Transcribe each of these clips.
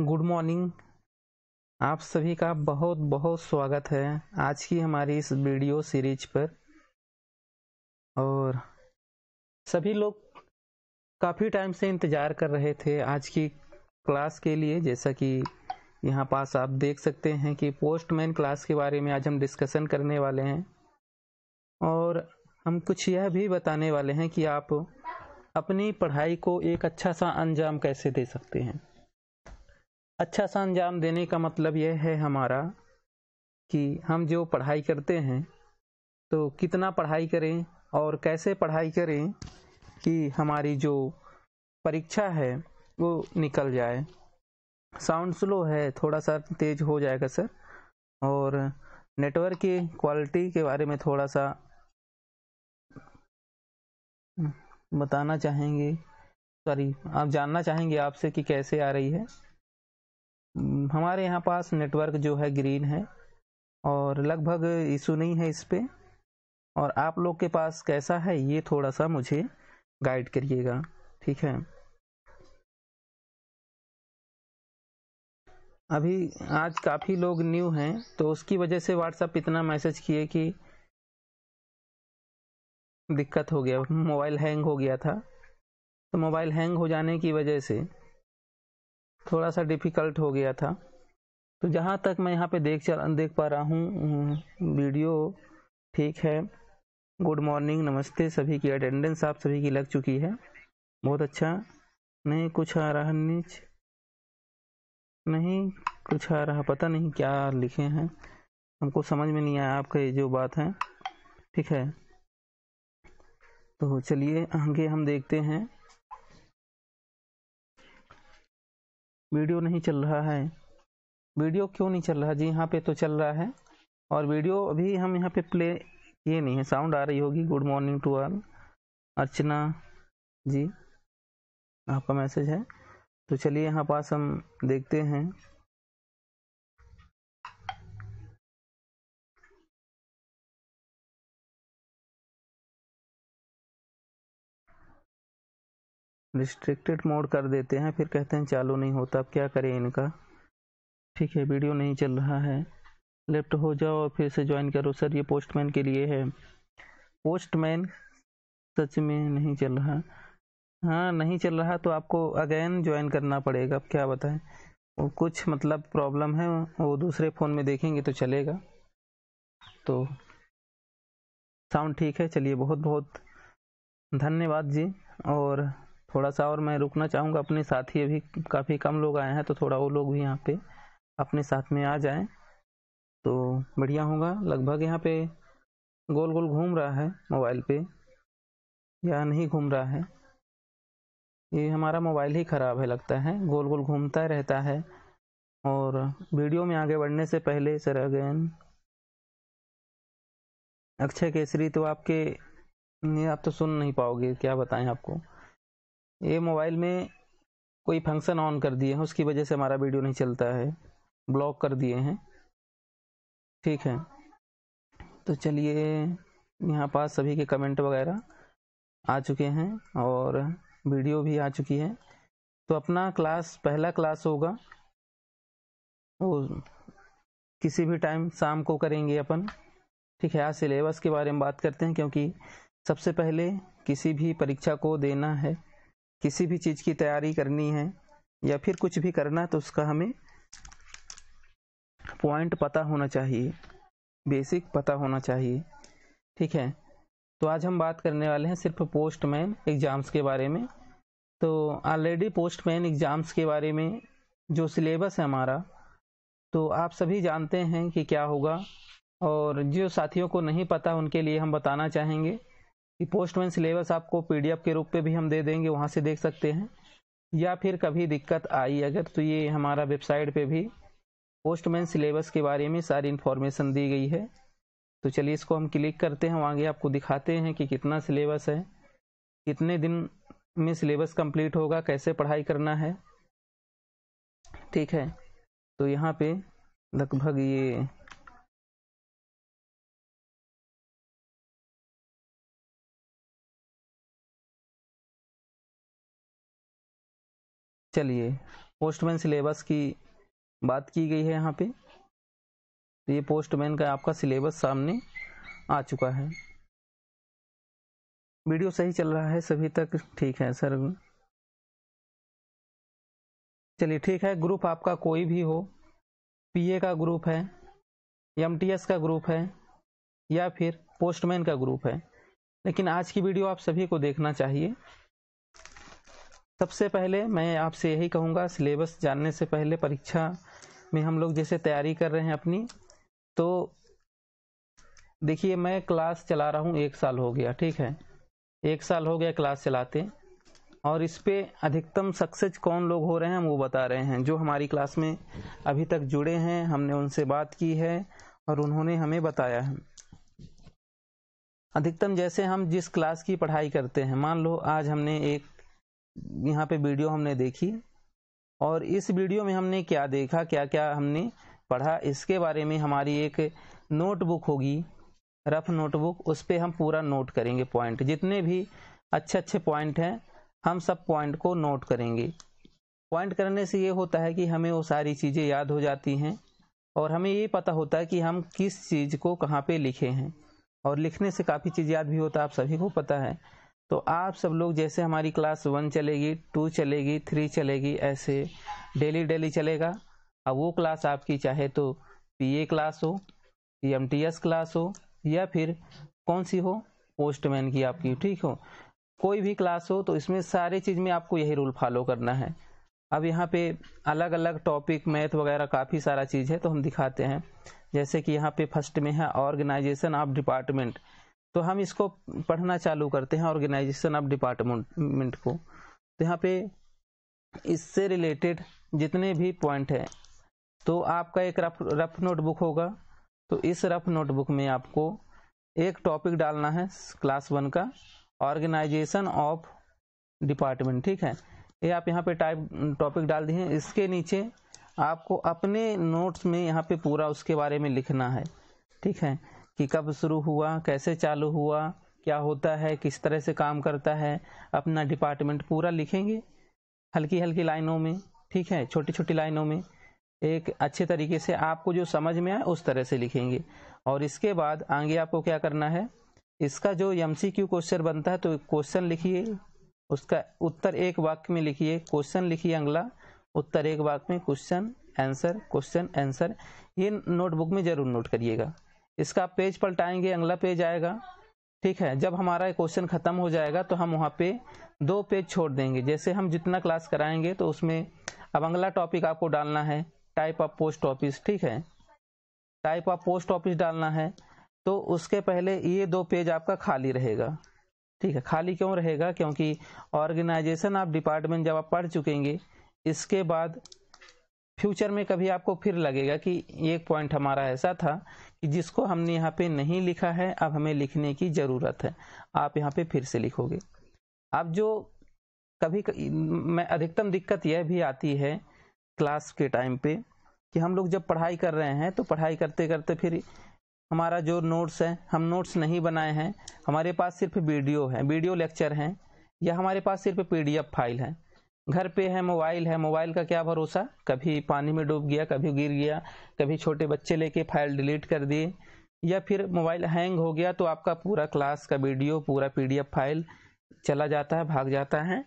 Good morning आप सभी का बहुत बहुत स्वागत है आज की हमारी इस वीडियो सीरीज पर और सभी लोग काफ़ी टाइम से इंतज़ार कर रहे थे आज की क्लास के लिए जैसा कि यहाँ पास आप देख सकते हैं कि पोस्टमैन क्लास के बारे में आज हम डिस्कशन करने वाले हैं और हम कुछ यह भी बताने वाले हैं कि आप अपनी पढ़ाई को एक अच्छा सा अंजाम कैसे दे सकते हैं अच्छा सा अंजाम देने का मतलब यह है हमारा कि हम जो पढ़ाई करते हैं तो कितना पढ़ाई करें और कैसे पढ़ाई करें कि हमारी जो परीक्षा है वो निकल जाए साउंड स्लो है थोड़ा सा तेज हो जाएगा सर और नेटवर्क की क्वालिटी के बारे में थोड़ा सा बताना चाहेंगे सॉरी आप जानना चाहेंगे आपसे कि कैसे आ रही है हम्म, हमारे यहाँ पास नेटवर्क जो है ग्रीन है और लगभग इशू नहीं है इस पर और आप लोग के पास कैसा है ये थोड़ा सा मुझे गाइड करिएगा ठीक है अभी आज काफ़ी लोग न्यू हैं तो उसकी वजह से व्हाट्सअप इतना मैसेज किए कि दिक्कत हो गया मोबाइल हैंग हो गया था तो मोबाइल हैंग हो जाने की वजह से थोड़ा सा डिफिकल्ट हो गया था तो जहाँ तक मैं यहाँ पे देख चल देख पा रहा हूँ हम्म, वीडियो ठीक है गुड मॉर्निंग नमस्ते सभी की अटेंडेंस आप सभी की लग चुकी है बहुत अच्छा नहीं कुछ आ रहा नीच नहीं कुछ आ रहा पता नहीं क्या लिखे हैं हमको समझ में नहीं आया आपका ये जो बात है ठीक है तो चलिए आगे हम देखते हैं वीडियो नहीं चल रहा है वीडियो क्यों नहीं चल रहा जी यहाँ पे तो चल रहा है और वीडियो अभी हम यहाँ पे प्ले ये नहीं है साउंड आ रही होगी good morning to all Archana ji आपका मैसेज है तो चलिए यहाँ पास हम देखते हैं रिस्ट्रिक्टेड मोड कर देते हैं फिर कहते हैं चालू नहीं होता अब क्या करें इनका ठीक है वीडियो नहीं चल रहा है लेफ्ट हो जाओ और फिर से ज्वाइन करो सर ये पोस्टमैन के लिए है पोस्टमैन सच में नहीं चल रहा हाँ नहीं चल रहा तो आपको अगेन ज्वाइन करना पड़ेगा अब क्या बताएं वो कुछ मतलब प्रॉब्लम है वो दूसरे फ़ोन में देखेंगे तो चलेगा तो साउंड ठीक है चलिए बहुत बहुत धन्यवाद जी और थोड़ा सा और मैं रुकना चाहूँगा अपने साथ ही अभी काफ़ी कम लोग आए हैं तो थोड़ा वो लोग भी यहाँ पे अपने साथ में आ जाएं तो बढ़िया होगा लगभग यहाँ पे गोल गोल घूम रहा है मोबाइल पे या नहीं घूम रहा है ये हमारा मोबाइल ही ख़राब है लगता है गोल गोल घूमता रहता है और वीडियो में आगे बढ़ने से पहले सर अगेन अक्षय केसरी तो आपके आप तो सुन नहीं पाओगे क्या बताएं आपको ये मोबाइल में कोई फंक्शन ऑन कर दिए हैं उसकी वजह से हमारा वीडियो नहीं चलता है ब्लॉक कर दिए हैं ठीक है तो चलिए यहाँ पास सभी के कमेंट वगैरह आ चुके हैं और वीडियो भी आ चुकी है तो अपना क्लास पहला क्लास होगा वो किसी भी टाइम शाम को करेंगे अपन ठीक है आज सिलेबस के बारे में बात करते हैं क्योंकि सबसे पहले किसी भी परीक्षा को देना है किसी भी चीज़ की तैयारी करनी है या फिर कुछ भी करना है तो उसका हमें पॉइंट पता होना चाहिए बेसिक पता होना चाहिए ठीक है तो आज हम बात करने वाले हैं सिर्फ पोस्टमैन एग्ज़ाम्स के बारे में तो ऑलरेडी पोस्टमैन एग्ज़ाम्स के बारे में जो सिलेबस है हमारा तो आप सभी जानते हैं कि क्या होगा और जो साथियों को नहीं पता उनके लिए हम बताना चाहेंगे पोस्टमैन सिलेबस आपको पीडीएफ के रूप पे भी हम दे देंगे वहाँ से देख सकते हैं या फिर कभी दिक्कत आई अगर तो ये हमारा वेबसाइट पे भी पोस्टमैन सिलेबस के बारे में सारी इन्फॉर्मेशन दी गई है तो चलिए इसको हम क्लिक करते हैं वहाँ आगे आपको दिखाते हैं कि कितना सिलेबस है कितने दिन में सिलेबस कंप्लीट होगा कैसे पढ़ाई करना है ठीक है तो यहाँ पे लगभग ये चलिए पोस्टमैन सिलेबस की बात की गई है यहाँ पे तो ये पोस्टमैन का आपका सिलेबस सामने आ चुका है वीडियो सही चल रहा है सभी तक ठीक है सर चलिए ठीक है ग्रुप आपका कोई भी हो पीए का ग्रुप है एमटीएस का ग्रुप है या फिर पोस्टमैन का ग्रुप है लेकिन आज की वीडियो आप सभी को देखना चाहिए सबसे पहले मैं आपसे यही कहूँगा सिलेबस जानने से पहले परीक्षा में हम लोग जैसे तैयारी कर रहे हैं अपनी तो देखिए मैं क्लास चला रहा हूँ एक साल हो गया ठीक है एक साल हो गया क्लास चलाते और इस पर अधिकतम सक्सेस कौन लोग हो रहे हैं हम वो बता रहे हैं जो हमारी क्लास में अभी तक जुड़े हैं हमने उनसे बात की है और उन्होंने हमें बताया है अधिकतम जैसे हम जिस क्लास की पढ़ाई करते हैं मान लो आज हमने एक यहाँ पे वीडियो हमने देखी और इस वीडियो में हमने क्या देखा क्या क्या हमने पढ़ा इसके बारे में हमारी एक नोटबुक होगी रफ नोटबुक उस पर हम पूरा नोट करेंगे पॉइंट जितने भी अच्छे अच्छे पॉइंट हैं हम सब पॉइंट को नोट करेंगे पॉइंट करने से ये होता है कि हमें वो सारी चीज़ें याद हो जाती हैं और हमें ये पता होता है कि हम किस चीज़ को कहाँ पे लिखे हैं और लिखने से काफ़ी चीज़ याद भी होता है आप सभी को पता है तो आप सब लोग जैसे हमारी क्लास वन चलेगी टू चलेगी थ्री चलेगी ऐसे डेली डेली चलेगा अब वो क्लास आपकी चाहे तो पीए क्लास हो एम क्लास हो या फिर कौन सी हो पोस्टमैन की आपकी ठीक हो कोई भी क्लास हो तो इसमें सारे चीज़ में आपको यही रूल फॉलो करना है अब यहाँ पे अलग अलग टॉपिक मैथ वगैरह काफ़ी सारा चीज़ है तो हम दिखाते हैं जैसे कि यहाँ पे फर्स्ट में है ऑर्गेनाइजेशन ऑफ डिपार्टमेंट तो हम इसको पढ़ना चालू करते हैं ऑर्गेनाइजेशन ऑफ डिपार्टमेंट को तो यहाँ पे इससे रिलेटेड जितने भी पॉइंट हैं तो आपका एक रफ रफ नोटबुक होगा तो इस रफ नोटबुक में आपको एक टॉपिक डालना है क्लास वन का ऑर्गेनाइजेशन ऑफ डिपार्टमेंट ठीक है ये आप यहाँ पे टाइप टॉपिक डाल दिए इसके नीचे आपको अपने नोट्स में यहाँ पे पूरा उसके बारे में लिखना है ठीक है कि कब शुरू हुआ कैसे चालू हुआ क्या होता है किस तरह से काम करता है अपना डिपार्टमेंट पूरा लिखेंगे हल्की हल्की लाइनों में ठीक है छोटी छोटी लाइनों में एक अच्छे तरीके से आपको जो समझ में आए उस तरह से लिखेंगे और इसके बाद आगे आपको क्या करना है इसका जो एम सी क्यू क्वेश्चन बनता है तो क्वेश्चन लिखिए उसका उत्तर एक वाक्य में लिखिए क्वेश्चन लिखिए अगला उत्तर एक वाक्य में क्वेश्चन आंसर क्वेश्चन आंसर ये नोटबुक में जरूर नोट करिएगा इसका पेज पलटाएंगे अगला पेज आएगा ठीक है जब हमारा क्वेश्चन ख़त्म हो जाएगा तो हम वहाँ पे दो पेज छोड़ देंगे जैसे हम जितना क्लास कराएंगे तो उसमें अब अगला टॉपिक आपको डालना है टाइप ऑफ पोस्ट ऑफिस ठीक है टाइप ऑफ पोस्ट ऑफिस डालना है तो उसके पहले ये दो पेज आपका खाली रहेगा ठीक है खाली क्यों रहेगा क्योंकि ऑर्गेनाइजेशन आप डिपार्टमेंट जब आप पढ़ चुकेंगे इसके बाद फ्यूचर में कभी आपको फिर लगेगा कि एक पॉइंट हमारा ऐसा था जिसको हमने यहाँ पे नहीं लिखा है अब हमें लिखने की ज़रूरत है आप यहाँ पे फिर से लिखोगे अब जो कभी मैं अधिकतम दिक्कत यह भी आती है क्लास के टाइम पे कि हम लोग जब पढ़ाई कर रहे हैं तो पढ़ाई करते करते फिर हमारा जो नोट्स है हम नोट्स नहीं बनाए हैं हमारे पास सिर्फ वीडियो है वीडियो लेक्चर हैं या हमारे पास सिर्फ पीडीएफ फाइल है घर पे है मोबाइल है मोबाइल का क्या भरोसा कभी पानी में डूब गया कभी गिर गया कभी छोटे बच्चे लेके फाइल डिलीट कर दिए या फिर मोबाइल हैंग हो गया तो आपका पूरा क्लास का वीडियो पूरा पीडीएफ फाइल चला जाता है भाग जाता है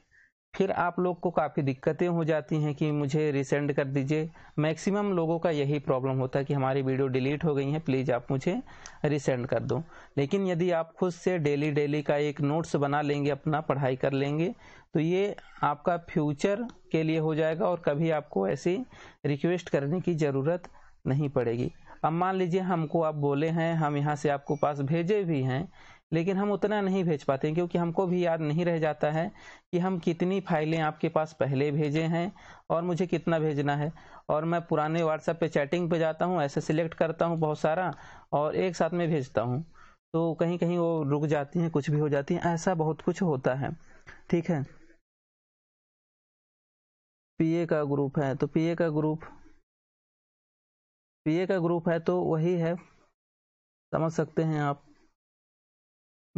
फिर आप लोग को काफ़ी दिक्कतें हो जाती हैं कि मुझे रिसेंड कर दीजिए मैक्सिमम लोगों का यही प्रॉब्लम होता है कि हमारी वीडियो डिलीट हो गई है प्लीज़ आप मुझे रिसेंड कर दो लेकिन यदि आप खुद से डेली डेली का एक नोट्स बना लेंगे अपना पढ़ाई कर लेंगे तो ये आपका फ्यूचर के लिए हो जाएगा और कभी आपको ऐसी रिक्वेस्ट करने की ज़रूरत नहीं पड़ेगी अब मान लीजिए हमको आप बोले हैं हम यहाँ से आपको पास भेजे भी हैं लेकिन हम उतना नहीं भेज पाते हैं क्योंकि हमको भी याद नहीं रह जाता है कि हम कितनी फाइलें आपके पास पहले भेजे हैं और मुझे कितना भेजना है और मैं पुराने व्हाट्सएप पे चैटिंग पे जाता हूँ ऐसे सिलेक्ट करता हूँ बहुत सारा और एक साथ में भेजता हूँ तो कहीं कहीं वो रुक जाती हैं कुछ भी हो जाती हैं ऐसा बहुत कुछ होता है ठीक है पीए का ग्रुप है तो पीए का ग्रुप पीए का ग्रुप है तो वही है समझ सकते हैं आप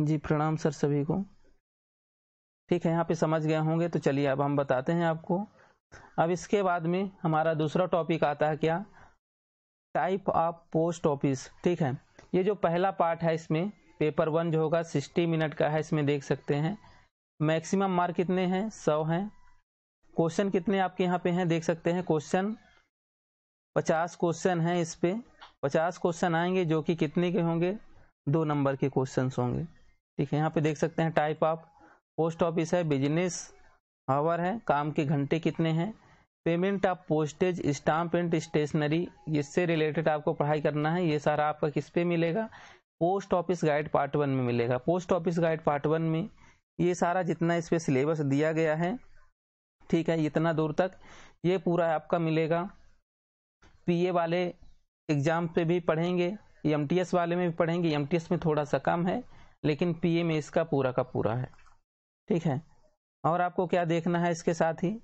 जी प्रणाम सर सभी को ठीक है यहाँ पे समझ गए होंगे तो चलिए अब हम बताते हैं आपको अब इसके बाद में हमारा दूसरा टॉपिक आता है क्या टाइप ऑफ पोस्ट ऑफिस ठीक है ये जो पहला पार्ट है इसमें पेपर वन जो होगा सिक्सटी मिनट का है इसमें देख सकते हैं मैक्सिमम मार्क कितने हैं सौ हैं क्वेश्चन कितने आपके यहाँ पे हैं देख सकते हैं क्वेश्चन पचास क्वेश्चन हैं इस पर पचास क्वेश्चन आएंगे जो कि कितने के होंगे दो नंबर के क्वेश्चन होंगे ठीक है यहाँ पे देख सकते हैं टाइप ऑफ पोस्ट ऑफिस है बिजनेस आवर है काम के घंटे कितने हैं payment of postage stamp and stationery इससे रिलेटेड आपको पढ़ाई करना है ये सारा आपका किस पे मिलेगा post office guide part one में मिलेगा post office guide part one में ये सारा जितना इस पर सिलेबस दिया गया है ठीक है इतना दूर तक ये पूरा आपका मिलेगा पीए वाले एग्जाम पे भी पढ़ेंगे एमटीएस वाले में भी पढ़ेंगे एमटीएस में थोड़ा सा कम है लेकिन पीएम इसका पूरा का पूरा है ठीक है और आपको क्या देखना है इसके साथ ही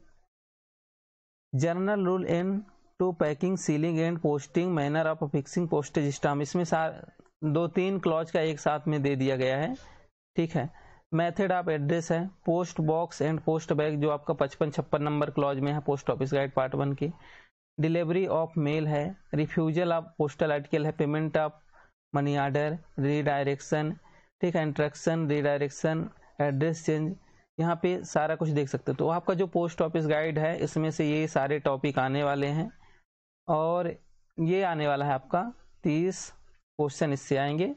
general rule and to packing sealing and posting manner of fixing postage stamp इसमें दो तीन क्लॉज का एक साथ में दे दिया गया है ठीक है मेथड ऑफ एड्रेस है post box and post bag जो आपका पचपन छप्पन नंबर क्लॉज में है post office guide part one की डिलीवरी ऑफ मेल है रिफ्यूजल ऑफ पोस्टल आर्टिकल है payment of money order redirection ठीक है इंट्रक्शन रिडायरेक्शन एड्रेस चेंज यहाँ पे सारा कुछ देख सकते हो तो आपका जो पोस्ट ऑफिस गाइड है इसमें से ये सारे टॉपिक आने वाले हैं और ये आने वाला है आपका तीस क्वेश्चन इससे आएंगे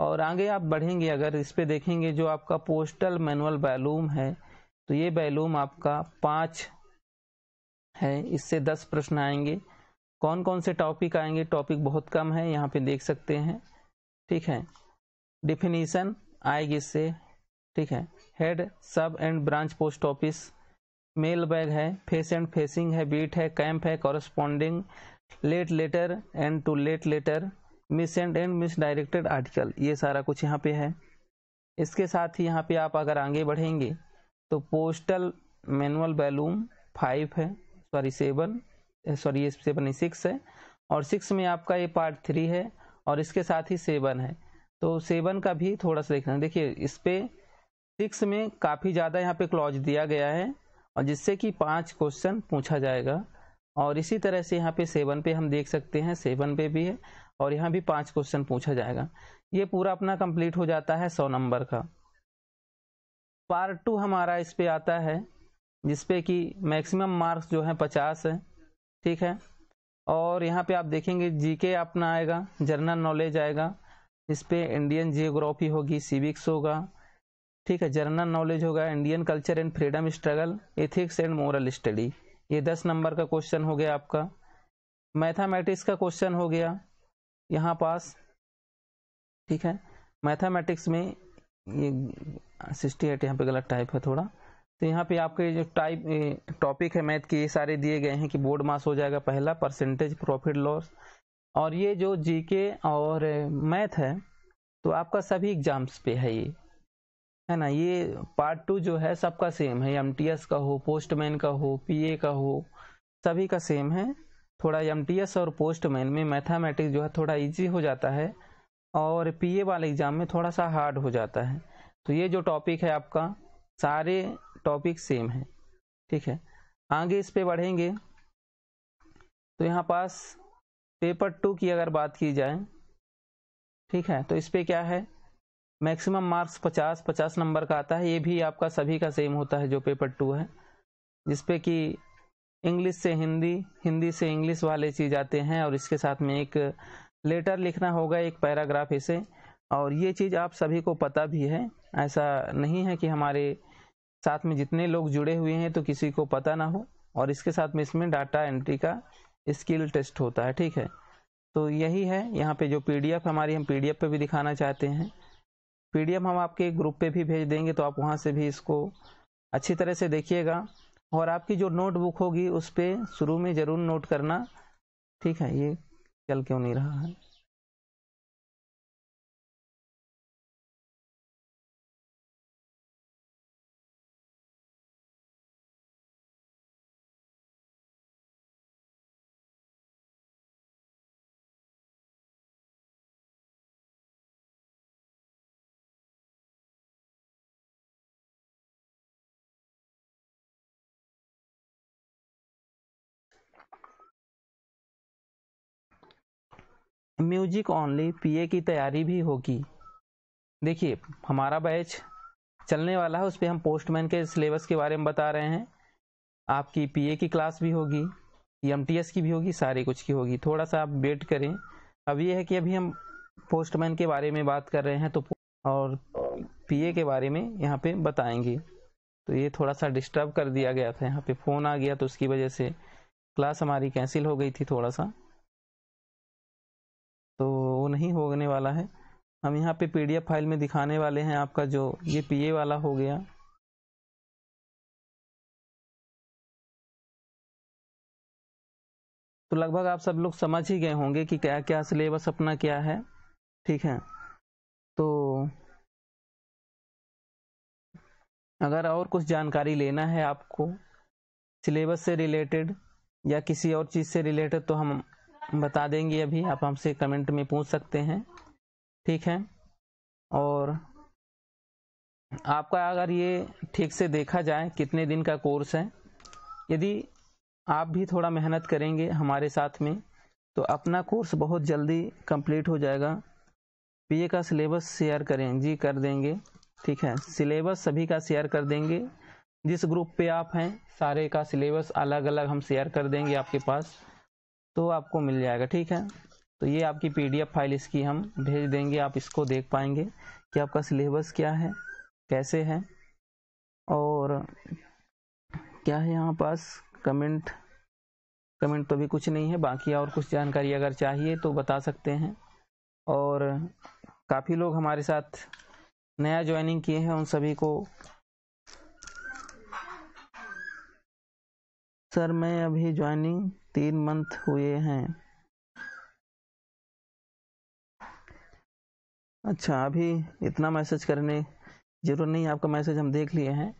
और आगे आप बढ़ेंगे अगर इस पर देखेंगे जो आपका पोस्टल मैनुअल बैलूम है तो ये बैलूम आपका पाँच है इससे दस प्रश्न आएंगे कौन कौन से टॉपिक आएंगे टॉपिक बहुत कम है यहाँ पे देख सकते हैं ठीक है डिफिनीसन आएगी इससे ठीक है head sub and branch post office mail bag है फेस एंड फेसिंग है बीट है कैंप है corresponding late letter and too late letter missent and misdirected article ये सारा कुछ यहाँ पे है इसके साथ ही यहाँ पे आप अगर आगे बढ़ेंगे तो पोस्टल मैनुअल बैलूम फाइव है सॉरी सेवन सॉरी ये सेवन सिक्स है और सिक्स में आपका ये पार्ट थ्री है और इसके साथ ही सेवन है तो सेवन का भी थोड़ा सा देखना देखिए इस पे सिक्स में काफ़ी ज़्यादा यहाँ पे क्लॉज दिया गया है और जिससे कि पांच क्वेश्चन पूछा जाएगा और इसी तरह से यहाँ पे सेवन पे हम देख सकते हैं सेवन पे भी है और यहाँ भी पांच क्वेश्चन पूछा जाएगा ये पूरा अपना कंप्लीट हो जाता है सौ नंबर का पार्ट टू हमारा इस पे आता है जिसपे कि मैक्सिमम मार्क्स जो है पचास है ठीक है और यहाँ पे आप देखेंगे जीके अपना आएगा जनरल नॉलेज आएगा इस पर इंडियन जियोग्राफी होगी सिविक्स होगा ठीक है जर्नल नॉलेज होगा Indian culture and freedom struggle ethics and moral study ये दस नंबर का क्वेश्चन हो गया आपका मैथामेटिक्स का क्वेश्चन हो गया यहाँ पास ठीक है मैथामेटिक्स में ये सिक्सटी एट यहाँ पे गलत टाइप है थोड़ा तो यहाँ पे आपके जो टाइप टॉपिक है मैथ के ये सारे दिए गए हैं कि बोर्ड मास हो जाएगा पहला परसेंटेज प्रॉफिट लॉस और ये जो जीके और मैथ है तो आपका सभी एग्जाम्स पे है ये है ना ये पार्ट टू जो है सबका सेम है एम का हो पोस्टमैन का हो पीए का हो सभी का सेम है थोड़ा एम और पोस्टमैन में मैथामेटिक्स जो है थोड़ा इजी हो जाता है और पीए वाले एग्ज़ाम में थोड़ा सा हार्ड हो जाता है तो ये जो टॉपिक है आपका सारे टॉपिक सेम है ठीक है आगे इस पर बढ़ेंगे तो यहाँ पास पेपर टू की अगर बात की जाए ठीक है तो इस पर क्या है मैक्सिमम मार्क्स 50 50 नंबर का आता है ये भी आपका सभी का सेम होता है जो पेपर टू है जिसपे कि इंग्लिश से हिंदी हिंदी से इंग्लिश वाले चीज़ आते हैं और इसके साथ में एक लेटर लिखना होगा एक पैराग्राफ इसे और ये चीज़ आप सभी को पता भी है ऐसा नहीं है कि हमारे साथ में जितने लोग जुड़े हुए हैं तो किसी को पता ना हो और इसके साथ में इसमें डाटा एंट्री का स्किल टेस्ट होता है ठीक है तो यही है यहाँ पे जो पीडीएफ हमारी हम पीडीएफ पे भी दिखाना चाहते हैं पीडीएफ हम आपके ग्रुप पे भी भेज देंगे तो आप वहाँ से भी इसको अच्छी तरह से देखिएगा और आपकी जो नोटबुक होगी उस पर शुरू में ज़रूर नोट करना ठीक है ये चल क्यों नहीं रहा है म्यूजिक ओनली पीए की तैयारी भी होगी देखिए हमारा बैच चलने वाला है उस पर हम पोस्टमैन के सिलेबस के बारे में बता रहे हैं आपकी पीए की क्लास भी होगी एमटीएस की भी होगी सारे कुछ की होगी थोड़ा सा आप वेट करें अब ये है कि अभी हम पोस्टमैन के बारे में बात कर रहे हैं तो और पीए के बारे में यहाँ पे बताएंगे तो ये थोड़ा सा डिस्टर्ब कर दिया गया था यहाँ पे फ़ोन आ गया तो उसकी वजह से क्लास हमारी कैंसिल हो गई थी थोड़ा सा तो वो नहीं होने वाला है हम यहाँ पे पीडीएफ फाइल में दिखाने वाले हैं आपका जो ये पीए वाला हो गया तो लगभग आप सब लोग समझ ही गए होंगे कि क्या क्या सिलेबस अपना क्या है ठीक है तो अगर और कुछ जानकारी लेना है आपको सिलेबस से रिलेटेड या किसी और चीज़ से रिलेटेड तो हम बता देंगे अभी आप हमसे कमेंट में पूछ सकते हैं ठीक है और आपका अगर ये ठीक से देखा जाए कितने दिन का कोर्स है यदि आप भी थोड़ा मेहनत करेंगे हमारे साथ में तो अपना कोर्स बहुत जल्दी कंप्लीट हो जाएगा पीए का सिलेबस शेयर करें जी कर देंगे ठीक है सिलेबस सभी का शेयर कर देंगे जिस ग्रुप पे आप हैं सारे का सिलेबस अलग अलग हम शेयर कर देंगे आपके पास तो आपको मिल जाएगा ठीक है तो ये आपकी पीडीएफ फाइल इसकी हम भेज देंगे आप इसको देख पाएंगे कि आपका सिलेबस क्या है कैसे है और क्या है यहाँ पास कमेंट कमेंट तो भी कुछ नहीं है बाकी और कुछ जानकारी अगर चाहिए तो बता सकते हैं और काफ़ी लोग हमारे साथ नया ज्वाइनिंग किए हैं उन सभी को सर मैं अभी ज्वाइनिंग तीन मंथ हुए हैं अच्छा अभी इतना मैसेज करने जरूरत नहीं आपका मैसेज हम देख लिए हैं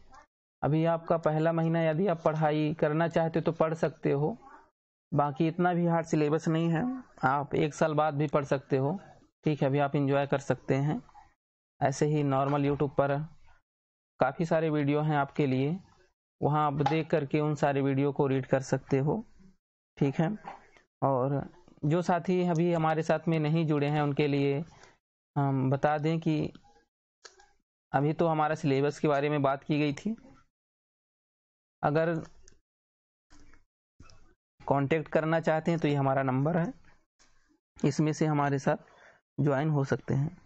अभी आपका पहला महीना यदि आप पढ़ाई करना चाहते हो तो पढ़ सकते हो बाकी इतना भी हार्ड सिलेबस नहीं है आप एक साल बाद भी पढ़ सकते हो ठीक है अभी आप इंजॉय कर सकते हैं ऐसे ही नॉर्मल यूट्यूब पर काफ़ी सारे वीडियो हैं आपके लिए वहाँ आप देख करके उन सारे वीडियो को रीड कर सकते हो ठीक है और जो साथी अभी हमारे साथ में नहीं जुड़े हैं उनके लिए हम बता दें कि अभी तो हमारा सिलेबस के बारे में बात की गई थी अगर कांटेक्ट करना चाहते हैं तो ये हमारा नंबर है इसमें से हमारे साथ ज्वाइन हो सकते हैं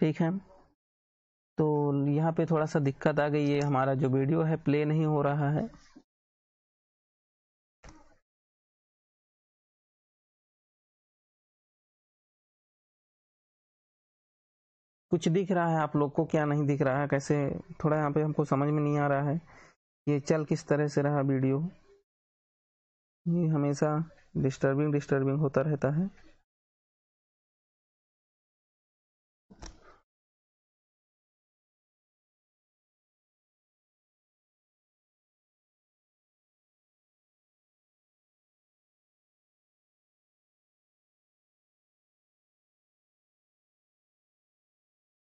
ठीक है तो यहाँ पे थोड़ा सा दिक्कत आ गई है हमारा जो वीडियो है प्ले नहीं हो रहा है कुछ दिख रहा है आप लोग को क्या नहीं दिख रहा है कैसे थोड़ा यहाँ पे हमको समझ में नहीं आ रहा है ये चल किस तरह से रहा वीडियो ये हमेशा डिस्टर्बिंग डिस्टर्बिंग होता रहता है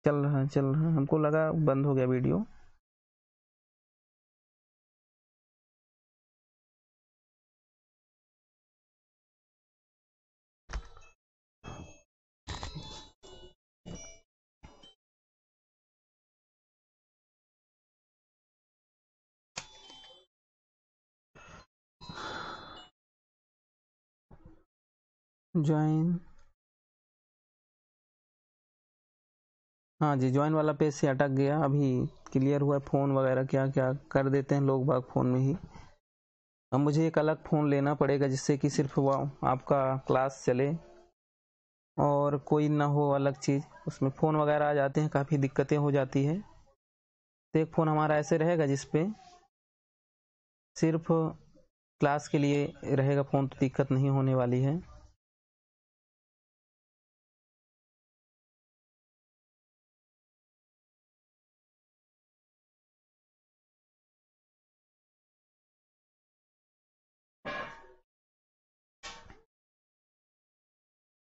चल रहा है चल रहा है हमको लगा बंद हो गया वीडियो ज्वाइन हाँ जी ज्वाइन वाला पेज से अटक गया अभी क्लियर हुआ है फ़ोन वगैरह क्या क्या कर देते हैं लोग बाग फ़ोन में ही अब मुझे एक अलग फ़ोन लेना पड़ेगा जिससे कि सिर्फ वह आपका क्लास चले और कोई ना हो अलग चीज़ उसमें फ़ोन वगैरह आ जाते हैं काफ़ी दिक्कतें हो जाती है तो एक फ़ोन हमारा ऐसे रहेगा जिसपे सिर्फ क्लास के लिए रहेगा फ़ोन तो दिक्कत नहीं होने वाली है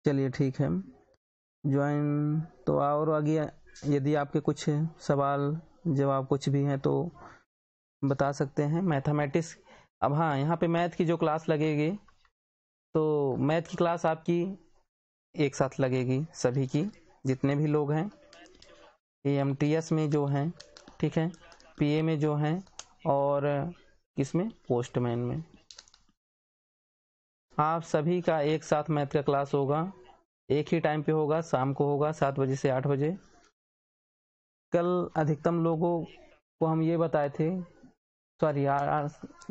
चलिए ठीक है ज्वाइन तो और आगे यदि आपके कुछ सवाल जवाब कुछ भी हैं तो बता सकते हैं मैथमेटिक्स अब हाँ यहाँ पे मैथ की जो क्लास लगेगी तो मैथ की क्लास आपकी एक साथ लगेगी सभी की जितने भी लोग हैं ए एम टी एस में जो हैं ठीक है पी ए में जो हैं और इसमें पोस्टमैन में आप सभी का एक साथ मैथ का क्लास होगा एक ही टाइम पे होगा शाम को होगा सात बजे से आठ बजे कल अधिकतम लोगों को हम ये बताए थे सॉरी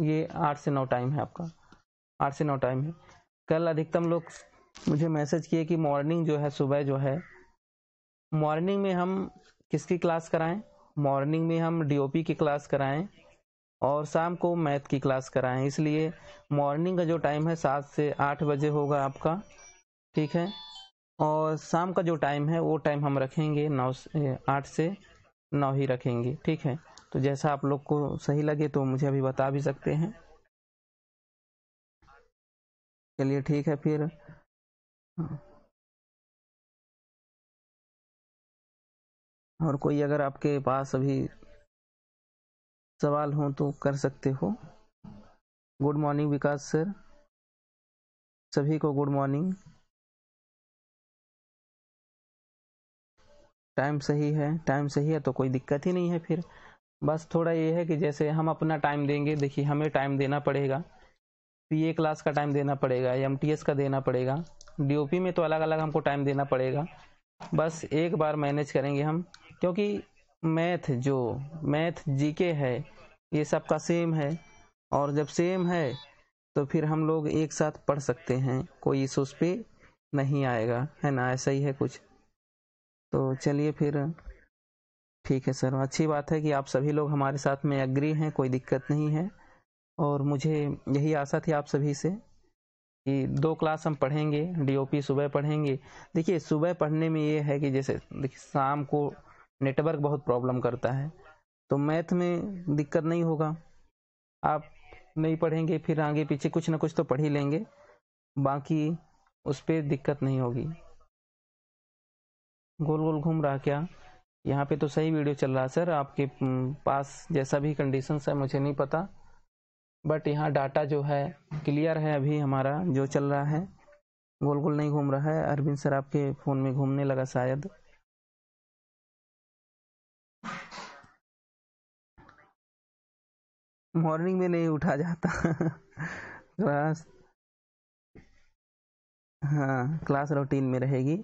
ये आठ से नौ टाइम है आपका आठ से नौ टाइम है कल अधिकतम लोग मुझे मैसेज किए कि मॉर्निंग जो है सुबह जो है मॉर्निंग में हम किसकी क्लास कराएं मॉर्निंग में हम डीओपी की क्लास कराएं और शाम को मैथ की क्लास कराएं इसलिए मॉर्निंग का जो टाइम है सात से आठ बजे होगा आपका ठीक है और शाम का जो टाइम है वो टाइम हम रखेंगे नौ से आठ से नौ ही रखेंगे ठीक है तो जैसा आप लोग को सही लगे तो मुझे अभी बता भी सकते हैं चलिए ठीक है फिर और कोई अगर आपके पास अभी सवाल हो तो कर सकते हो गुड मॉर्निंग विकास सर सभी को गुड मॉर्निंग टाइम सही है टाइम सही है तो कोई दिक्कत ही नहीं है फिर बस थोड़ा ये है कि जैसे हम अपना टाइम देंगे देखिए हमें टाइम देना पड़ेगा पीए क्लास का टाइम देना पड़ेगा एमटीएस का देना पड़ेगा डीओपी में तो अलग अलग हमको टाइम देना पड़ेगा बस एक बार मैनेज करेंगे हम क्योंकि मैथ जो मैथ जीके है ये सबका सेम है और जब सेम है तो फिर हम लोग एक साथ पढ़ सकते हैं कोई इस उस पर नहीं आएगा है ना ऐसा ही है कुछ तो चलिए फिर ठीक है सर अच्छी बात है कि आप सभी लोग हमारे साथ में अग्री हैं कोई दिक्कत नहीं है और मुझे यही आशा थी आप सभी से कि दो क्लास हम पढ़ेंगे डीओपी सुबह पढ़ेंगे देखिए सुबह पढ़ने में ये है कि जैसे देखिए शाम को नेटवर्क बहुत प्रॉब्लम करता है तो मैथ में दिक्कत नहीं होगा आप नहीं पढ़ेंगे फिर आगे पीछे कुछ ना कुछ तो पढ़ ही लेंगे बाकी उस पर दिक्कत नहीं होगी गोल गोल घूम रहा क्या यहाँ पे तो सही वीडियो चल रहा सर आपके पास जैसा भी कंडीशन है मुझे नहीं पता बट यहाँ डाटा जो है क्लियर है अभी हमारा जो चल रहा है गोल गोल नहीं घूम रहा है अरविंद सर आपके फ़ोन में घूमने लगा शायद मॉर्निंग में नहीं उठा जाता क्लास हाँ क्लास रूटीन में रहेगी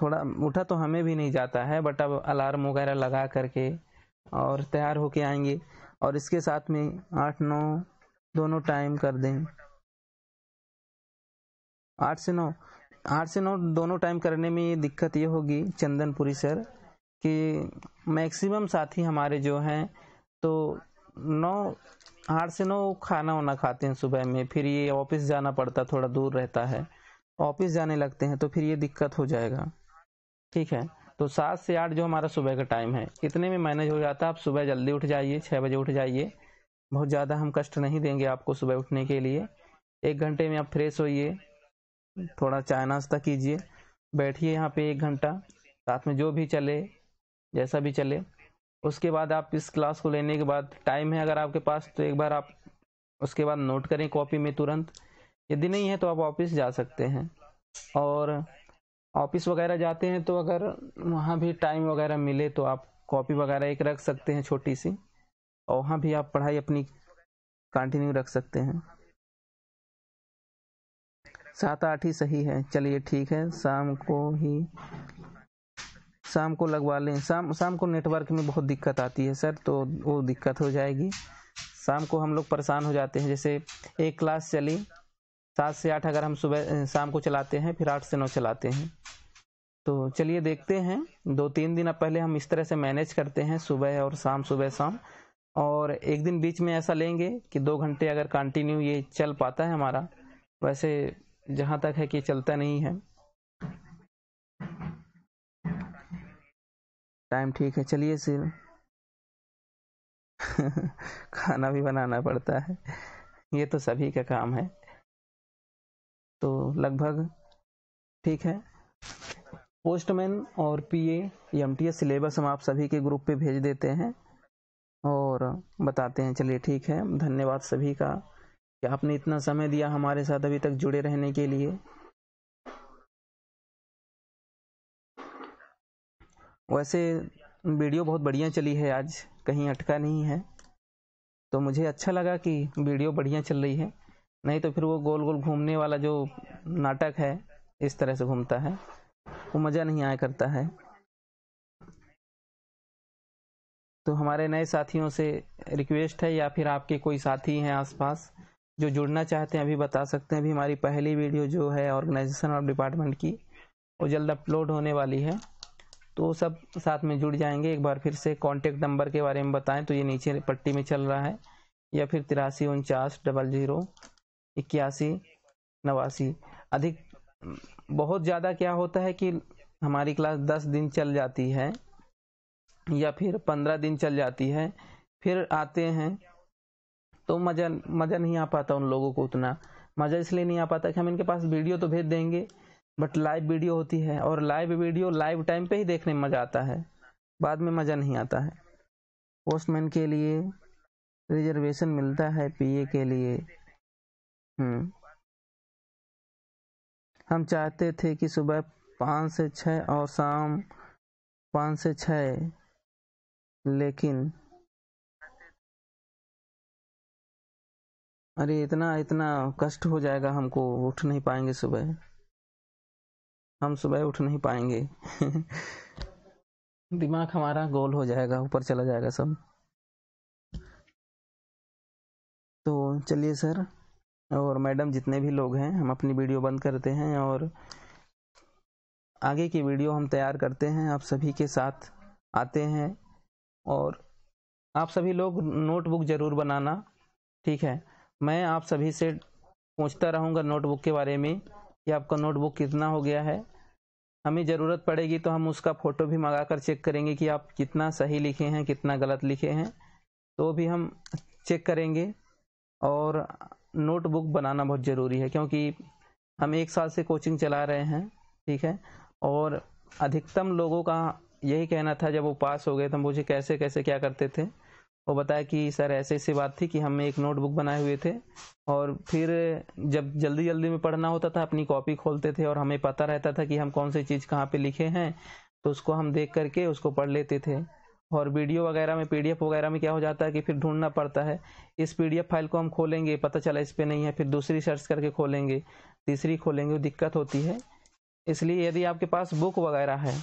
थोड़ा उठा तो हमें भी नहीं जाता है बट अब अलार्म वगैरह लगा करके और तैयार होके आएंगे और इसके साथ में आठ नौ दोनों टाइम कर दें आठ से नौ आठ से नौ दोनों टाइम करने में दिक्कत ये होगी चंदनपुरी सर कि मैक्सिमम साथी हमारे जो हैं तो नौ आठ से नौ खाना वाना खाते हैं सुबह में फिर ये ऑफिस जाना पड़ता थोड़ा दूर रहता है ऑफिस जाने लगते हैं तो फिर ये दिक्कत हो जाएगा ठीक है तो सात से आठ जो हमारा सुबह का टाइम है इतने में मैनेज हो जाता है आप सुबह जल्दी उठ जाइए छः बजे उठ जाइए बहुत ज़्यादा हम कष्ट नहीं देंगे आपको सुबह उठने के लिए एक घंटे में आप फ्रेश होइए थोड़ा चाय नाश्ता कीजिए बैठिए यहाँ पे एक घंटा साथ में जो भी चले जैसा भी चले उसके बाद आप इस क्लास को लेने के बाद टाइम है अगर आपके पास तो एक बार आप उसके बाद नोट करें कॉपी में तुरंत यदि नहीं है तो आप ऑफिस जा सकते हैं और ऑफिस वगैरह जाते हैं तो अगर वहाँ भी टाइम वगैरह मिले तो आप कॉपी वगैरह एक रख सकते हैं छोटी सी और वहाँ भी आप पढ़ाई अपनी कंटिन्यू रख सकते हैं सात आठ ही सही है चलिए ठीक है शाम को ही शाम को लगवा लें शाम शाम को नेटवर्क में बहुत दिक्कत आती है सर तो वो दिक्कत हो जाएगी शाम को हम लोग परेशान हो जाते हैं जैसे एक क्लास चली सात से आठ अगर हम सुबह शाम को चलाते हैं फिर आठ से नौ चलाते हैं तो चलिए देखते हैं दो तीन दिन पहले हम इस तरह से मैनेज करते हैं सुबह और शाम सुबह शाम और एक दिन बीच में ऐसा लेंगे कि दो घंटे अगर कंटिन्यू ये चल पाता है हमारा वैसे जहाँ तक है कि चलता नहीं है टाइम ठीक है चलिए सिर खाना भी बनाना पड़ता है ये तो सभी का काम है तो लगभग ठीक है पोस्टमैन और पीए टी एस सिलेबस हम आप सभी के ग्रुप पे भेज देते हैं और बताते हैं चलिए ठीक है धन्यवाद सभी का कि आपने इतना समय दिया हमारे साथ अभी तक जुड़े रहने के लिए वैसे वीडियो बहुत बढ़िया चली है आज कहीं अटका नहीं है तो मुझे अच्छा लगा कि वीडियो बढ़िया चल रही है नहीं तो फिर वो गोल गोल घूमने वाला जो नाटक है इस तरह से घूमता है वो मज़ा नहीं आया करता है तो हमारे नए साथियों से रिक्वेस्ट है या फिर आपके कोई साथी हैं आसपास जो जुड़ना चाहते हैं अभी बता सकते हैं अभी हमारी पहली वीडियो जो है ऑर्गेनाइजेशन और डिपार्टमेंट की वो जल्द अपलोड होने वाली है तो सब साथ में जुड़ जाएंगे एक बार फिर से कॉन्टेक्ट नंबर के बारे में बताएं तो ये नीचे पट्टी में चल रहा है या फिर तिरासी उनचास डबल जीरो इक्यासी नवासी अधिक बहुत ज़्यादा क्या होता है कि हमारी क्लास दस दिन चल जाती है या फिर पंद्रह दिन चल जाती है फिर आते हैं तो मज़ा मज़ा नहीं आ पाता उन लोगों को उतना मज़ा इसलिए नहीं आ पाता कि हम इनके पास वीडियो तो भेज देंगे बट लाइव वीडियो होती है और लाइव वीडियो लाइव टाइम पे ही देखने में मज़ा आता है बाद में मज़ा नहीं आता है पोस्टमैन के लिए रिजर्वेशन मिलता है पीए के लिए हम्म। हम चाहते थे कि सुबह पाँच से छः और शाम पाँच से छः लेकिन अरे इतना इतना कष्ट हो जाएगा हमको उठ नहीं पाएंगे सुबह हम सुबह उठ नहीं पाएंगे दिमाग हमारा गोल हो जाएगा ऊपर चला जाएगा सब तो चलिए सर और मैडम जितने भी लोग हैं हम अपनी वीडियो बंद करते हैं और आगे की वीडियो हम तैयार करते हैं आप सभी के साथ आते हैं और आप सभी लोग नोटबुक ज़रूर बनाना ठीक है मैं आप सभी से पूछता रहूँगा नोटबुक के बारे में कि आपका नोटबुक कितना हो गया है हमें ज़रूरत पड़ेगी तो हम उसका फ़ोटो भी मंगा कर चेक करेंगे कि आप कितना सही लिखे हैं कितना गलत लिखे हैं तो भी हम चेक करेंगे और नोटबुक बनाना बहुत ज़रूरी है क्योंकि हम एक साल से कोचिंग चला रहे हैं ठीक है और अधिकतम लोगों का यही कहना था जब वो पास हो गए तो मुझे कैसे कैसे क्या करते थे वो बताया कि सर ऐसे ऐसी बात थी कि हम एक नोटबुक बनाए हुए थे और फिर जब जल्दी जल्दी में पढ़ना होता था अपनी कॉपी खोलते थे और हमें पता रहता था कि हम कौन सी चीज़ कहाँ पे लिखे हैं तो उसको हम देख करके उसको पढ़ लेते थे और वीडियो वगैरह में पीडीएफ वगैरह में क्या हो जाता है कि फिर ढूंढना पड़ता है इस पीडीएफ फाइल को हम खोलेंगे पता चला इस पर नहीं है फिर दूसरी सर्च करके खोलेंगे तीसरी खोलेंगे दिक्कत होती है इसलिए यदि आपके पास बुक वगैरह है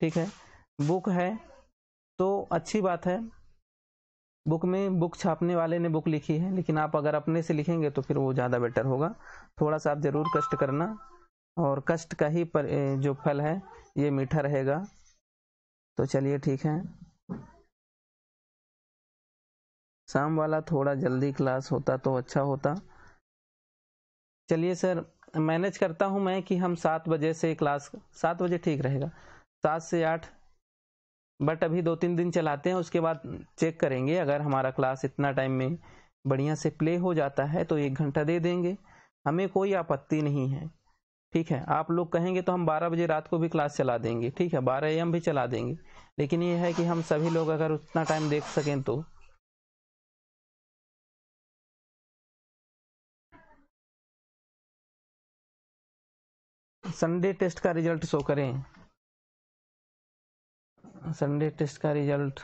ठीक है बुक है तो अच्छी बात है बुक में बुक छापने वाले ने बुक लिखी है लेकिन आप अगर अपने से लिखेंगे तो फिर वो ज़्यादा बेटर होगा थोड़ा सा आप ज़रूर कष्ट करना और कष्ट का ही पर, जो फल है ये मीठा रहेगा तो चलिए ठीक है शाम वाला थोड़ा जल्दी क्लास होता तो अच्छा होता चलिए सर मैनेज करता हूँ मैं कि हम सात बजे से क्लास सात बजे ठीक रहेगा सात से आठ बट अभी दो तीन दिन चलाते हैं उसके बाद चेक करेंगे अगर हमारा क्लास इतना टाइम में बढ़िया से प्ले हो जाता है तो एक घंटा दे देंगे हमें कोई आपत्ति नहीं है ठीक है आप लोग कहेंगे तो हम 12 बजे रात को भी क्लास चला देंगे ठीक है 12 एम भी चला देंगे लेकिन यह है कि हम सभी लोग अगर उतना टाइम देख सकें तो संडे टेस्ट का रिजल्ट शो करें संडे टेस्ट का रिजल्ट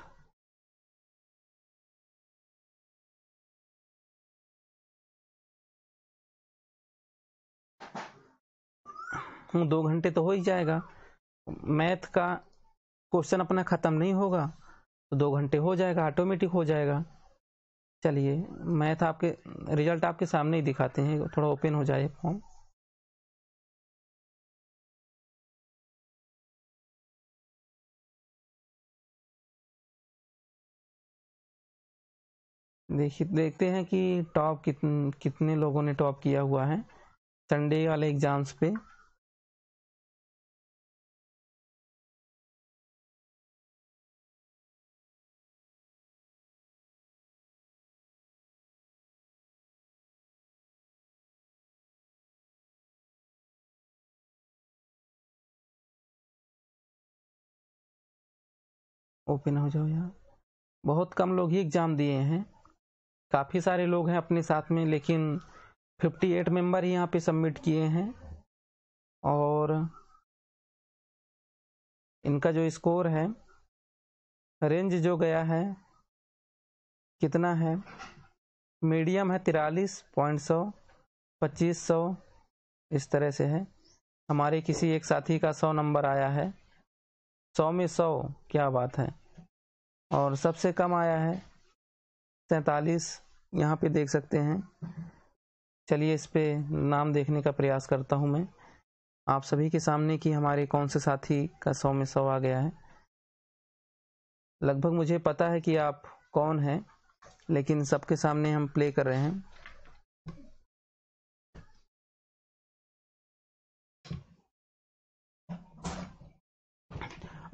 दो घंटे तो हो ही जाएगा मैथ का क्वेश्चन अपना ख़त्म नहीं होगा तो दो घंटे हो जाएगा ऑटोमेटिक हो जाएगा चलिए मैथ आपके रिजल्ट आपके सामने ही दिखाते हैं थोड़ा ओपन हो जाए फॉर्म देखिए देखते हैं कि टॉप कितन, कितने लोगों ने टॉप किया हुआ है संडे वाले एग्ज़ाम्स पे ओपन हो जाओ यार बहुत कम लोग ही एग्ज़ाम दिए हैं काफ़ी सारे लोग हैं अपने साथ में लेकिन 58 मेम्बर ही यहाँ पे सबमिट किए हैं और इनका जो स्कोर है रेंज जो गया है कितना है मीडियम है तिरालीस पॉइंट सौ पच्चीस सौ इस तरह से है हमारे किसी एक साथी का सौ नंबर आया है सौ में सौ क्या बात है और सबसे कम आया है सैतालीस यहाँ पे देख सकते हैं चलिए इस पे नाम देखने का प्रयास करता हूँ मैं आप सभी के सामने कि हमारे कौन से साथी का सौ में सौ आ गया है लगभग मुझे पता है कि आप कौन हैं लेकिन सबके सामने हम प्ले कर रहे हैं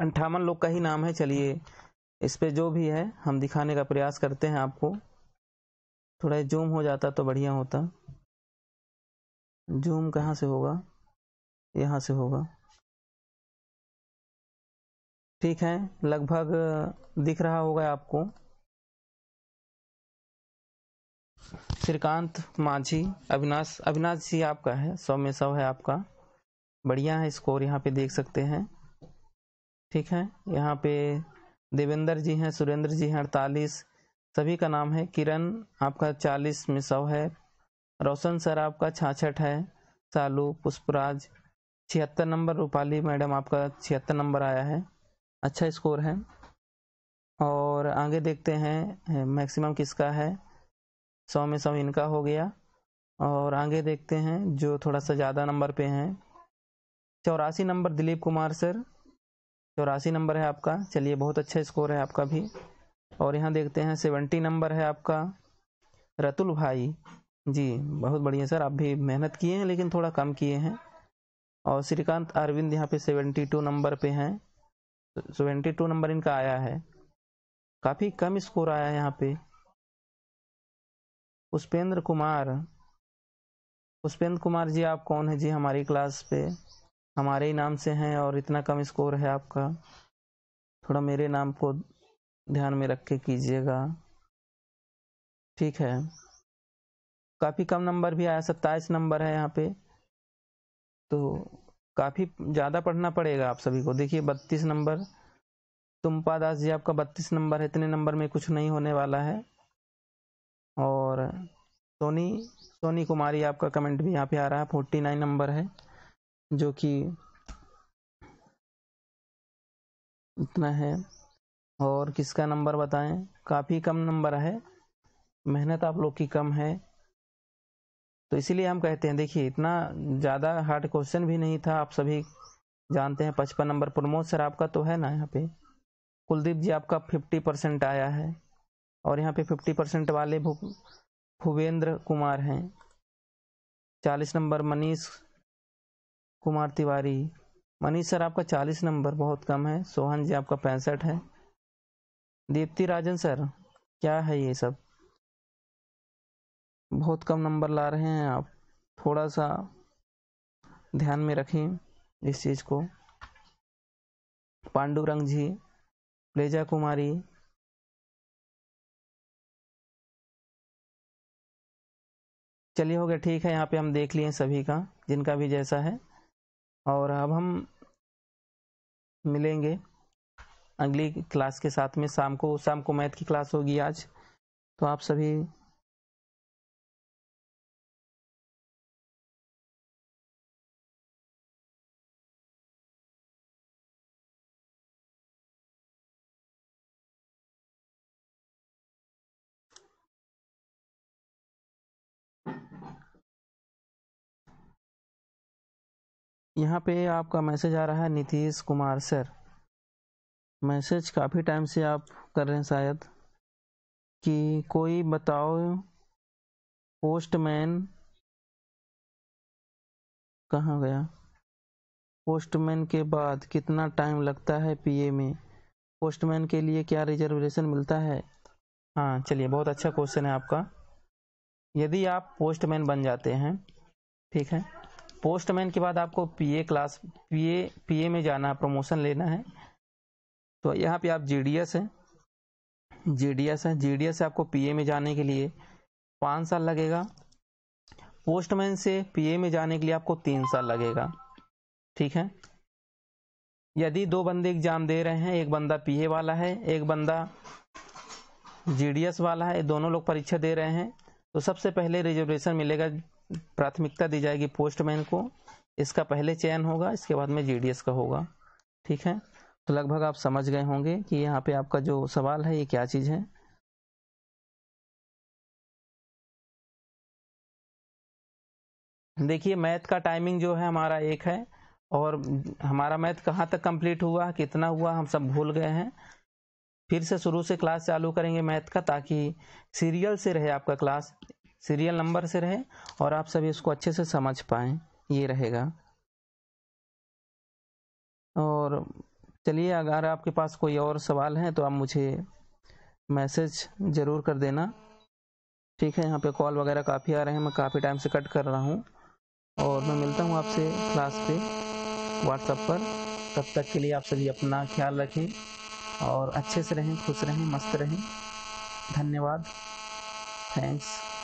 अंठावन लोग का ही नाम है चलिए इस पे जो भी है हम दिखाने का प्रयास करते हैं आपको थोड़ा जूम हो जाता तो बढ़िया होता जूम कहाँ से होगा यहाँ से होगा ठीक है लगभग दिख रहा होगा आपको श्रीकांत माझी अविनाश अविनाश जी आपका है सौ में सौ है आपका बढ़िया है स्कोर यहाँ पे देख सकते हैं ठीक है यहाँ पे देवेंद्र जी हैं सुरेंद्र जी हैं अड़तालीस सभी का नाम है किरण आपका चालीस में सौ है रोशन सर आपका छाछठ है सालू पुष्पराज छिहत्तर नंबर रूपाली मैडम आपका छिहत्तर नंबर आया है अच्छा स्कोर है और आगे देखते हैं मैक्सिमम किसका है सौ में सौ इनका हो गया और आगे देखते हैं जो थोड़ा सा ज़्यादा नंबर पे हैं चौरासी नंबर दिलीप कुमार सर चौरासी नंबर है आपका चलिए बहुत अच्छा स्कोर है आपका भी और यहाँ देखते हैं सेवेंटी नंबर है आपका रतुल भाई जी बहुत बढ़िया सर आप भी मेहनत किए हैं लेकिन थोड़ा कम किए हैं और श्रीकांत अरविंद यहाँ पे सेवेंटी टू नंबर पे हैं सेवेंटी टू नंबर इनका आया है काफ़ी कम स्कोर आया है यहाँ पे पुष्पेंद्र कुमार पुष्पेंद्र कुमार जी आप कौन है जी हमारी क्लास पे हमारे ही नाम से हैं और इतना कम स्कोर है आपका थोड़ा मेरे नाम को ध्यान में रख के कीजिएगा ठीक है काफ़ी कम नंबर भी आया सत्ताईस नंबर है यहाँ पे तो काफ़ी ज़्यादा पढ़ना पड़ेगा आप सभी को देखिए बत्तीस नंबर तुम्पा दास जी आपका बत्तीस नंबर है इतने नंबर में कुछ नहीं होने वाला है और सोनी सोनी कुमारी आपका कमेंट भी यहाँ पे आ रहा है फोर्टी नाइन नंबर है जो कि इतना है और किसका नंबर बताएं काफ़ी कम नंबर है मेहनत आप लोग की कम है तो इसीलिए हम कहते हैं देखिए इतना ज़्यादा हार्ड क्वेश्चन भी नहीं था आप सभी जानते हैं पचपन नंबर प्रमोद सर आपका तो है ना यहाँ पे कुलदीप जी आपका फिफ्टी परसेंट आया है और यहाँ पे फिफ्टी परसेंट वाले भुवेंद्र कुमार हैं चालीस नंबर मनीष कुमार तिवारी मनीष सर आपका चालीस नंबर बहुत कम है सोहन जी आपका पैंसठ है दीप्ति राजन सर क्या है ये सब बहुत कम नंबर ला रहे हैं आप थोड़ा सा ध्यान में रखें इस चीज़ को पांडुरंग जी प्लेजा कुमारी चलिए हो गया ठीक है यहाँ पे हम देख लिए सभी का जिनका भी जैसा है और अब हम मिलेंगे अगली क्लास के साथ में शाम को शाम को मैथ की क्लास होगी आज तो आप सभी यहाँ पे आपका मैसेज आ रहा है नीतीश कुमार सर मैसेज काफ़ी टाइम से आप कर रहे हैं शायद कि कोई बताओ पोस्टमैन कहाँ गया पोस्टमैन के बाद कितना टाइम लगता है पीए में पोस्टमैन के लिए क्या रिजर्वेशन मिलता है हाँ चलिए बहुत अच्छा क्वेश्चन है आपका यदि आप पोस्टमैन बन जाते हैं ठीक है पोस्टमैन के बाद आपको पीए क्लास पीए पीए में जाना प्रमोशन लेना है तो यहाँ पे आप जी डी एस है जी डी एस है जी डी एस से आपको पी ए में जाने के लिए पाँच साल लगेगा पोस्टमैन से पी ए में जाने के लिए आपको तीन साल लगेगा ठीक है यदि दो बंदे एग्जाम दे रहे हैं एक बंदा पीए वाला है एक बंदा जीडीएस वाला है दोनों लोग परीक्षा दे रहे हैं तो सबसे पहले रिजर्वेशन मिलेगा प्राथमिकता दी जाएगी पोस्टमैन को इसका पहले चयन होगा इसके बाद में जीडीएस का होगा ठीक है तो लगभग आप समझ गए होंगे कि यहाँ पे आपका जो सवाल है ये क्या चीज़ है देखिए मैथ का टाइमिंग जो है हमारा एक है और हमारा मैथ कहाँ तक कंप्लीट हुआ कितना हुआ हम सब भूल गए हैं फिर से शुरू से क्लास चालू करेंगे मैथ का ताकि सीरियल से रहे आपका क्लास सीरियल नंबर से रहे और आप सभी इसको अच्छे से समझ पाए ये रहेगा और चलिए अगर आपके पास कोई और सवाल है तो आप मुझे मैसेज ज़रूर कर देना ठीक है यहाँ पे कॉल वगैरह काफ़ी आ रहे हैं मैं काफ़ी टाइम से कट कर रहा हूँ और मैं मिलता हूँ आपसे क्लास पे व्हाट्सअप पर तब तक के लिए आप सभी अपना ख्याल रखें और अच्छे से रहें खुश रहें मस्त रहें धन्यवाद थैंक्स